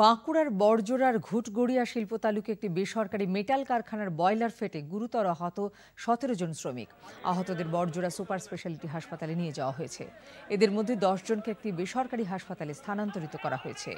বাঁকুড়ার বড়জোড়ার ঘুটগড়িয়া শিল্প তালুকে একটি বেসরকারি মেটাল কারখানার বয়লার ফেটে গুরুতর আহত সতেরো জন শ্রমিক আহতদের বড়জোড়া সুপার স্পেশালিটি হাসপাতালে নিয়ে যাওয়া হয়েছে এদের মধ্যে জনকে একটি বেসরকারি হাসপাতালে স্থানান্তরিত করা হয়েছে